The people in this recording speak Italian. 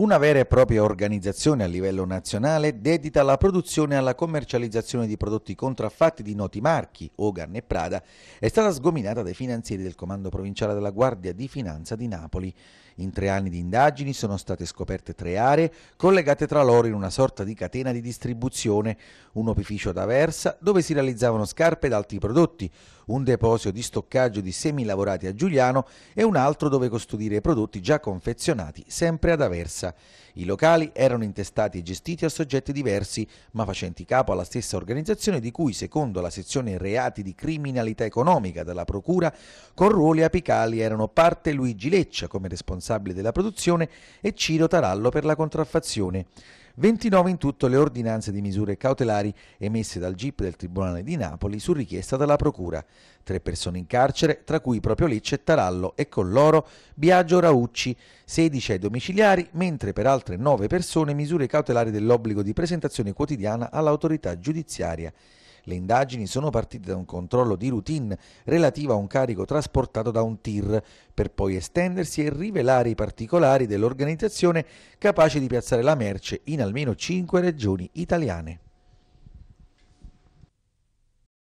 Una vera e propria organizzazione a livello nazionale dedita alla produzione e alla commercializzazione di prodotti contraffatti di noti marchi, Hogan e Prada, è stata sgominata dai finanzieri del Comando Provinciale della Guardia di Finanza di Napoli. In tre anni di indagini sono state scoperte tre aree collegate tra loro in una sorta di catena di distribuzione, un opificio ad Aversa dove si realizzavano scarpe ed altri prodotti, un deposito di stoccaggio di semilavorati a Giuliano e un altro dove custodire i prodotti già confezionati, sempre ad Aversa. I locali erano intestati e gestiti a soggetti diversi, ma facenti capo alla stessa organizzazione di cui, secondo la sezione reati di criminalità economica della Procura, con ruoli apicali erano parte Luigi Leccia come responsabile della produzione e Ciro Tarallo per la contraffazione. 29 in tutto le ordinanze di misure cautelari emesse dal GIP del Tribunale di Napoli su richiesta della Procura, tre persone in carcere, tra cui proprio Lecce, Tarallo e con loro Biagio Raucci, 16 ai domiciliari, mentre per altre 9 persone misure cautelari dell'obbligo di presentazione quotidiana all'autorità giudiziaria. Le indagini sono partite da un controllo di routine relativo a un carico trasportato da un tir, per poi estendersi e rivelare i particolari dell'organizzazione capace di piazzare la merce in almeno cinque regioni italiane.